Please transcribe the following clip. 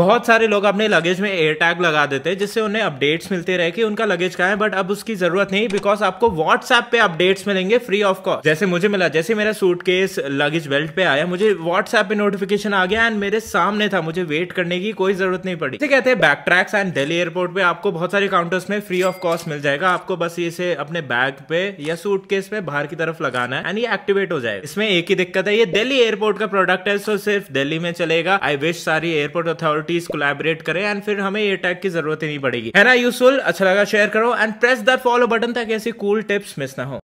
बहुत सारे लोग अपने लगेज में एयर टैग लगा देते हैं जिससे उन्हें अपडेट्स मिलते रहे कि उनका लगेज कहाँ है बट अब उसकी जरूरत नहीं बिकॉज आपको व्हाट्सएप पे अपडेट्स मिलेंगे फ्री ऑफ कॉस्ट जैसे मुझे मिला जैसे मेरा सूटकेस लगेज बेल्ट पे आया मुझे व्हाट्सएप पे नोटिफिकेशन आ गया एंड मेरे सामने था मुझे वेट करने की कोई जरूरत नहीं पड़ी इसे कहते हैं back tracks and Delhi airport पे आपको बहुत सारे काउंटर्स में फ्री ऑफ कॉस्ट मिल जाएगा आपको बस इसे अपने बैग पे या सूटकेस पे बाहर की तरफ लगाना है एंड ये एक्टिवेट हो जाएगा इसमें एक ही दिक्कत है ये दिल्ली एयरपोर्ट का प्रोडक्ट है सो सिर्फ दिल्ली में चलेगा आई विश सारी एयरपोर्ट अथॉरिटी अथॉरिटीज कोलैबोरेट करें एंड फिर हमें ये टैग की जरूरत ही नहीं पड़ेगी है ना यूजफुल अच्छा लगा शेयर करो and press that follow button ताकि ऐसी कूल टिप्स मिस ना हो